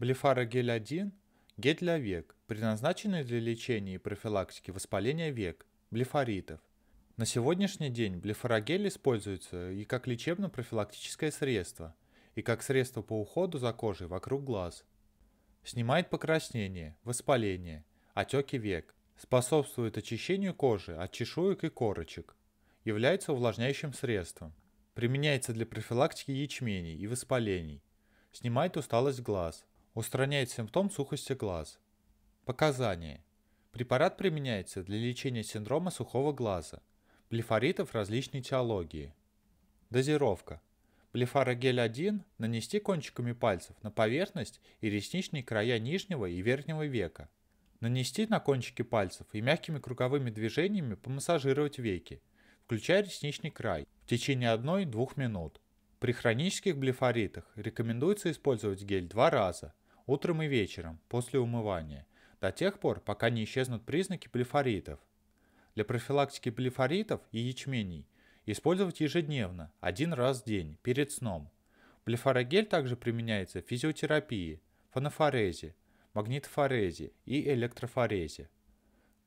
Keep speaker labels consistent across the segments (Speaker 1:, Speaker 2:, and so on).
Speaker 1: Блефарогель 1 – гель для век, предназначенный для лечения и профилактики воспаления век, блефоритов. На сегодняшний день блефарогель используется и как лечебно-профилактическое средство, и как средство по уходу за кожей вокруг глаз. Снимает покраснение, воспаление, отеки век, способствует очищению кожи от чешуек и корочек, является увлажняющим средством. Применяется для профилактики ячменей и воспалений. Снимает усталость глаз, Устраняет симптом сухости глаз. Показания. Препарат применяется для лечения синдрома сухого глаза, блефоритов различной теологии. Дозировка. Блефарогель 1 нанести кончиками пальцев на поверхность и ресничные края нижнего и верхнего века. Нанести на кончики пальцев и мягкими круговыми движениями помассажировать веки, включая ресничный край, в течение 1-2 минут. При хронических блефоритах рекомендуется использовать гель два раза – утром и вечером, после умывания, до тех пор, пока не исчезнут признаки блефоритов. Для профилактики блефоритов и ячменей использовать ежедневно, один раз в день, перед сном. Блефорогель также применяется в физиотерапии, фанофорезе, магнитофорезе и электрофорезе.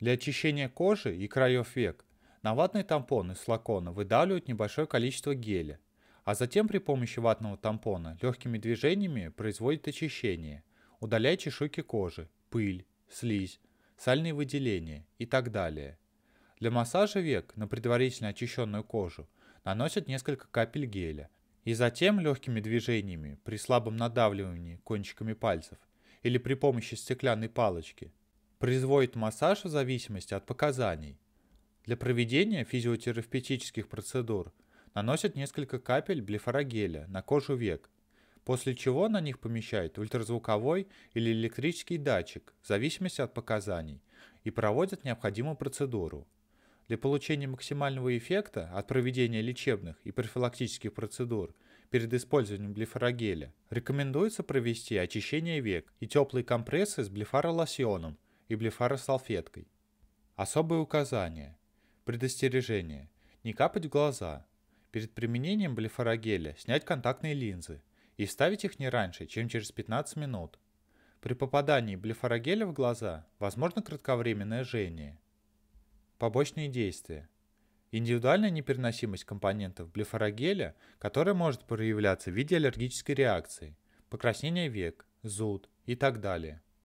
Speaker 1: Для очищения кожи и краев век на ватный тампон из флакона выдавливают небольшое количество геля, а затем при помощи ватного тампона легкими движениями производят очищение – Удаляйте чешуйки кожи, пыль, слизь, сальные выделения и так далее. Для массажа век на предварительно очищенную кожу наносят несколько капель геля и затем легкими движениями при слабом надавливании кончиками пальцев или при помощи стеклянной палочки производит массаж в зависимости от показаний. Для проведения физиотерапевтических процедур наносят несколько капель блефорогеля на кожу век – после чего на них помещают ультразвуковой или электрический датчик, в зависимости от показаний, и проводят необходимую процедуру. Для получения максимального эффекта от проведения лечебных и профилактических процедур перед использованием блефарогеля рекомендуется провести очищение век и теплые компрессы с блефаролосьоном и блефаросалфеткой. Особые указания. Предостережение. Не капать в глаза. Перед применением блефарогеля снять контактные линзы – и ставить их не раньше, чем через 15 минут. При попадании блефорогеля в глаза возможно кратковременное жжение. Побочные действия. Индивидуальная непереносимость компонентов блефорогеля, которая может проявляться в виде аллергической реакции, покраснение век, зуд и так далее.